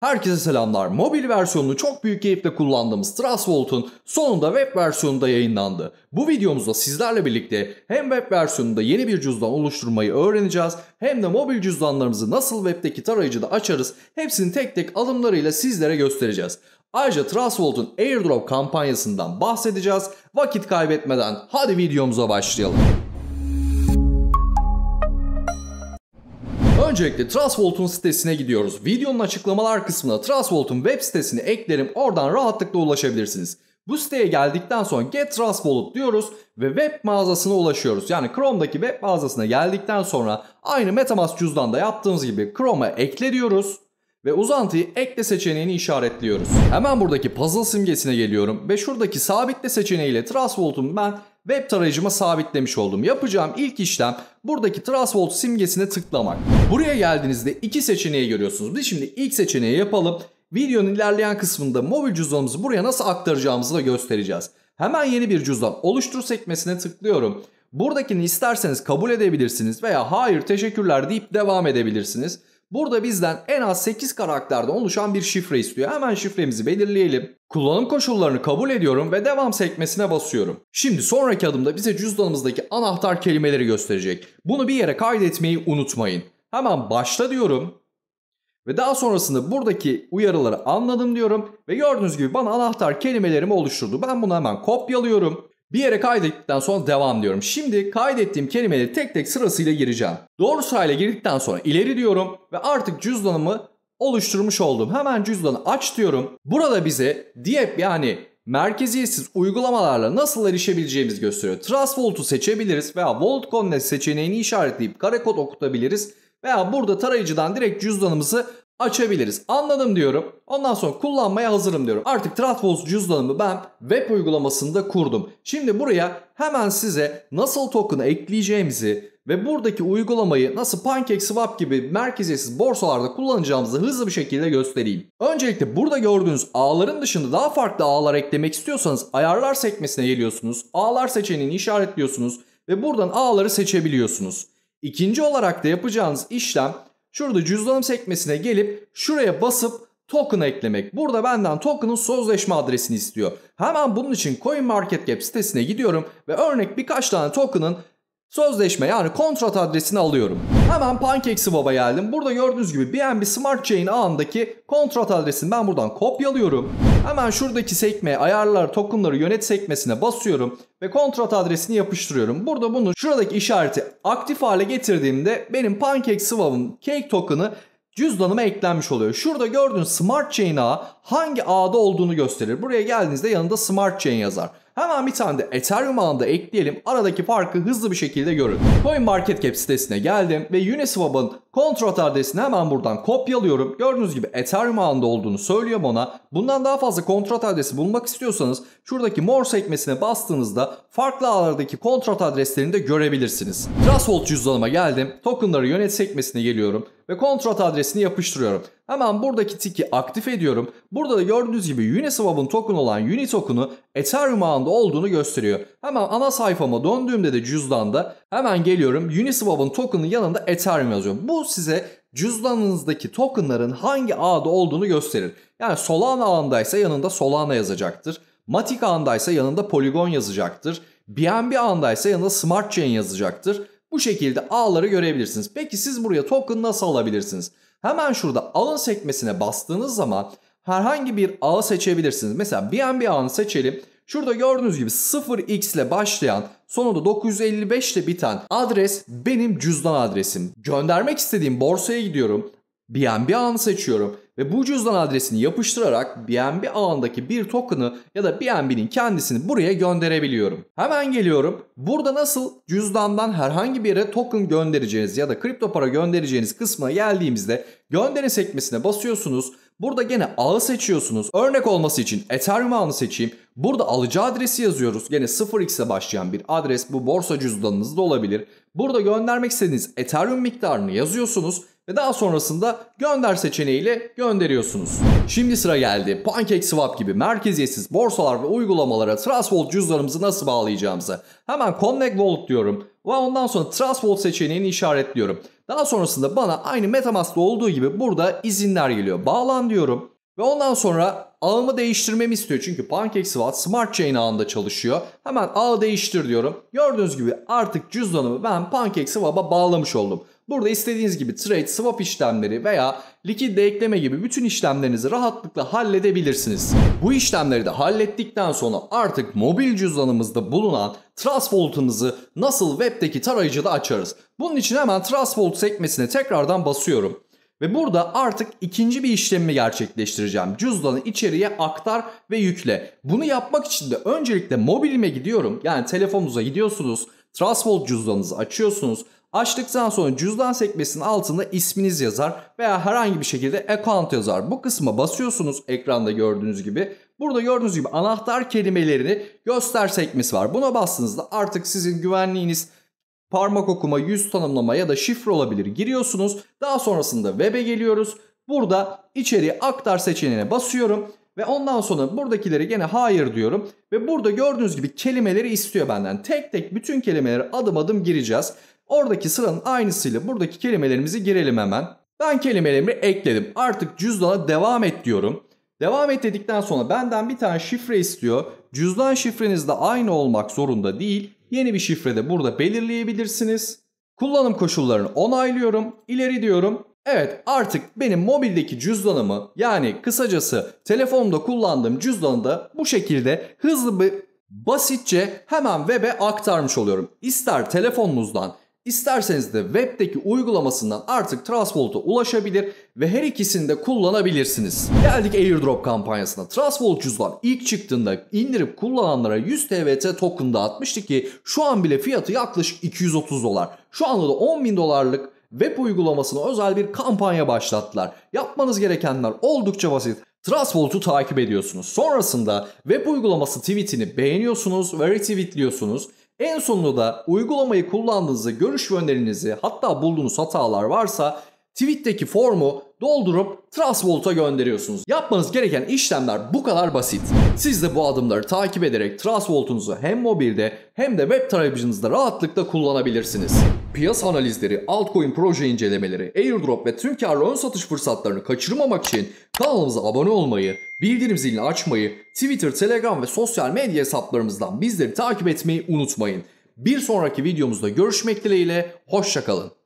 Herkese selamlar. Mobil versiyonunu çok büyük keyifle kullandığımız Trustvolt'un sonunda web versiyonunda yayınlandı. Bu videomuzda sizlerle birlikte hem web versiyonunda yeni bir cüzdan oluşturmayı öğreneceğiz hem de mobil cüzdanlarımızı nasıl webdeki tarayıcıda açarız hepsini tek tek alımlarıyla sizlere göstereceğiz. Ayrıca Trustvolt'un airdrop kampanyasından bahsedeceğiz. Vakit kaybetmeden hadi videomuza başlayalım. Öncelikle Trustvolt'un sitesine gidiyoruz. Videonun açıklamalar kısmına Trustvolt'un web sitesini eklerim oradan rahatlıkla ulaşabilirsiniz. Bu siteye geldikten sonra Get Trust diyoruz ve web mağazasına ulaşıyoruz. Yani Chrome'daki web mağazasına geldikten sonra aynı Metamask cüzdanda yaptığımız gibi Chrome'a ekle diyoruz ve uzantıyı ekle seçeneğini işaretliyoruz. Hemen buradaki puzzle simgesine geliyorum ve şuradaki sabitle seçeneğiyle Trust ben web tarayıcıma sabitlemiş oldum. Yapacağım ilk işlem buradaki Trustvolt simgesine tıklamak. Buraya geldiğinizde iki seçeneği görüyorsunuz. Biz şimdi ilk seçeneği yapalım. Videonun ilerleyen kısmında mobil cüzdanımızı buraya nasıl aktaracağımızı da göstereceğiz. Hemen yeni bir cüzdan oluştur sekmesine tıklıyorum. Buradakini isterseniz kabul edebilirsiniz veya hayır teşekkürler deyip devam edebilirsiniz. Burada bizden en az 8 karakterden oluşan bir şifre istiyor. Hemen şifremizi belirleyelim. Kullanım koşullarını kabul ediyorum ve devam sekmesine basıyorum. Şimdi sonraki adımda bize cüzdanımızdaki anahtar kelimeleri gösterecek. Bunu bir yere kaydetmeyi unutmayın. Hemen başla diyorum. Ve daha sonrasında buradaki uyarıları anladım diyorum. Ve gördüğünüz gibi bana anahtar kelimelerimi oluşturdu. Ben bunu hemen kopyalıyorum. Bir yere kaydettikten sonra devam diyorum. Şimdi kaydettiğim kelimeleri tek tek sırasıyla gireceğim. Doğru sırayla girdikten sonra ileri diyorum ve artık cüzdanımı oluşturmuş oldum. Hemen cüzdanı aç diyorum. Burada bize Diyep yani merkeziyetsiz uygulamalarla nasıl erişebileceğimiz gösteriyor. TrustVolt'u seçebiliriz veya Volt Connect seçeneğini işaretleyip kare kod okutabiliriz. Veya burada tarayıcıdan direkt cüzdanımızı açabiliriz. Anladım diyorum. Ondan sonra kullanmaya hazırım diyorum. Artık Tradfos cüzdanımı ben web uygulamasında kurdum. Şimdi buraya hemen size nasıl token'ı ekleyeceğimizi ve buradaki uygulamayı nasıl PancakeSwap gibi merkeziyetsiz borsalarda kullanacağımızı hızlı bir şekilde göstereyim. Öncelikle burada gördüğünüz ağların dışında daha farklı ağlar eklemek istiyorsanız ayarlar sekmesine geliyorsunuz. Ağlar seçeneğini işaretliyorsunuz ve buradan ağları seçebiliyorsunuz. İkinci olarak da yapacağınız işlem Şurada cüzdanım sekmesine gelip şuraya basıp token eklemek. Burada benden token'ın sözleşme adresini istiyor. Hemen bunun için CoinMarketCap sitesine gidiyorum ve örnek birkaç tane token'ın Sözleşme yani kontrat adresini alıyorum. Hemen PancakeSwap'a geldim. Burada gördüğünüz gibi BNB Smart Chain ağındaki kontrat adresini ben buradan kopyalıyorum. Hemen şuradaki sekmeye ayarlar tokenları yönet sekmesine basıyorum ve kontrat adresini yapıştırıyorum. Burada bunu şuradaki işareti aktif hale getirdiğimde benim PancakeSwap'ın Cake token'ı cüzdanıma eklenmiş oluyor. Şurada gördüğünüz Smart Chain ağı hangi ağda olduğunu gösterir. Buraya geldiğinizde yanında Smart Chain yazar. Hemen bir tane de Ethereum ağında ekleyelim. Aradaki farkı hızlı bir şekilde görün. CoinMarketCap sitesine geldim ve Uniswap'ın Kontrat adresini hemen buradan kopyalıyorum. Gördüğünüz gibi Ethereum ağında olduğunu söylüyorum ona. Bundan daha fazla kontrat adresi bulmak istiyorsanız şuradaki mor sekmesine bastığınızda farklı ağlardaki kontrat adreslerini de görebilirsiniz. Trusthold cüzdanıma geldim. Tokenları yönet sekmesine geliyorum ve kontrat adresini yapıştırıyorum. Hemen buradaki tiki aktif ediyorum. Burada da gördüğünüz gibi Uniswap'ın token olan Unitoken'u Ethereum ağında olduğunu gösteriyor. Hemen ana sayfama döndüğümde de cüzdanda hemen geliyorum Uniswap'ın token'ın yanında Ethereum yazıyor. Bu size cüzdanınızdaki tokenların hangi ağda olduğunu gösterir. Yani Solana ağındaysa yanında Solana yazacaktır. Matic ağındaysa yanında Polygon yazacaktır. BNB ağındaysa yanında Smart Chain yazacaktır. Bu şekilde ağları görebilirsiniz. Peki siz buraya token nasıl alabilirsiniz? Hemen şurada alın sekmesine bastığınız zaman herhangi bir ağı seçebilirsiniz. Mesela BNB ağını seçelim. Şurada gördüğünüz gibi 0x ile başlayan sonunda 955 ile biten adres benim cüzdan adresim. Göndermek istediğim borsaya gidiyorum. BNB ağını seçiyorum ve bu cüzdan adresini yapıştırarak BNB ağındaki bir token'ı ya da BNB'nin kendisini buraya gönderebiliyorum. Hemen geliyorum. Burada nasıl cüzdandan herhangi bir yere token göndereceğiniz ya da kripto para göndereceğiniz kısmına geldiğimizde gönderi sekmesine basıyorsunuz Burada gene ağı seçiyorsunuz. Örnek olması için Ethereum ağını seçeyim. Burada alıcı adresi yazıyoruz. Gene 0x'e başlayan bir adres bu borsa cüzdanınızda olabilir. Burada göndermek istediğiniz Ethereum miktarını yazıyorsunuz ve daha sonrasında gönder seçeneğiyle gönderiyorsunuz. Şimdi sıra geldi PancakeSwap gibi merkeziyetsiz borsalar ve uygulamalara TrustWallet cüzdanımızı nasıl bağlayacağımıza. Hemen Connect Wallet diyorum. Ve ondan sonra Trust seçeneğini işaretliyorum. Daha sonrasında bana aynı Metamask'ta olduğu gibi burada izinler geliyor. Bağlan diyorum. Ve ondan sonra ağımı değiştirmemi istiyor. Çünkü PancakeSwap Smart Chain ağında çalışıyor. Hemen ağı değiştir diyorum. Gördüğünüz gibi artık cüzdanımı ben PancakeSwap'a bağlamış oldum. Burada istediğiniz gibi trade, swap işlemleri veya likidde ekleme gibi bütün işlemlerinizi rahatlıkla halledebilirsiniz. Bu işlemleri de hallettikten sonra artık mobil cüzdanımızda bulunan Trust Vault'ımızı nasıl webdeki tarayıcıda açarız. Bunun için hemen Trust Vault sekmesine tekrardan basıyorum. Ve burada artık ikinci bir işlemi gerçekleştireceğim. Cüzdanı içeriye aktar ve yükle. Bunu yapmak için de öncelikle mobilime gidiyorum. Yani telefonunuza gidiyorsunuz. Trustvolt cüzdanınızı açıyorsunuz. Açtıktan sonra cüzdan sekmesinin altında isminiz yazar veya herhangi bir şekilde account yazar. Bu kısma basıyorsunuz ekranda gördüğünüz gibi. Burada gördüğünüz gibi anahtar kelimelerini göster sekmesi var. Buna bastığınızda artık sizin güvenliğiniz parmak okuma, yüz tanımlama ya da şifre olabilir giriyorsunuz. Daha sonrasında web'e geliyoruz. Burada içeriye aktar seçeneğine basıyorum. Ve ondan sonra buradakileri gene hayır diyorum. Ve burada gördüğünüz gibi kelimeleri istiyor benden. Tek tek bütün kelimeleri adım adım gireceğiz. Oradaki sıranın aynısıyla buradaki kelimelerimizi girelim hemen. Ben kelimelerimi ekledim. Artık cüzdana devam et diyorum. Devam et dedikten sonra benden bir tane şifre istiyor. Cüzdan şifreniz de aynı olmak zorunda değil. Yeni bir şifre de burada belirleyebilirsiniz. Kullanım koşullarını onaylıyorum. İleri diyorum. Evet artık benim mobildeki cüzdanımı yani kısacası telefonumda kullandığım cüzdanı da bu şekilde hızlı bir basitçe hemen web'e aktarmış oluyorum. İster telefonunuzdan İsterseniz de webdeki uygulamasından artık Trustvault'a ulaşabilir ve her ikisini de kullanabilirsiniz. Geldik airdrop kampanyasına. Trustvault cüzdan ilk çıktığında indirip kullananlara 100 TVT token dağıtmıştı ki şu an bile fiyatı yaklaşık 230 dolar. Şu anda da 10 bin dolarlık web uygulamasına özel bir kampanya başlattılar. Yapmanız gerekenler oldukça basit. Trustvault'u takip ediyorsunuz. Sonrasında web uygulaması tweetini beğeniyorsunuz ve retweetliyorsunuz. En sonunda da uygulamayı kullandığınızı, görüş ve önerinizi hatta bulduğunuz hatalar varsa tweet'teki formu doldurup Trustvolt'a gönderiyorsunuz. Yapmanız gereken işlemler bu kadar basit. Siz de bu adımları takip ederek Trustvolt'unuzu hem mobilde hem de web tarayıcınızda rahatlıkla kullanabilirsiniz. Piyasa analizleri, altcoin proje incelemeleri, airdrop ve tüm karlı ön satış fırsatlarını kaçırmamak için kanalımıza abone olmayı Bildirim zilini açmayı, Twitter, Telegram ve sosyal medya hesaplarımızdan bizleri takip etmeyi unutmayın. Bir sonraki videomuzda görüşmek dileğiyle, hoşçakalın.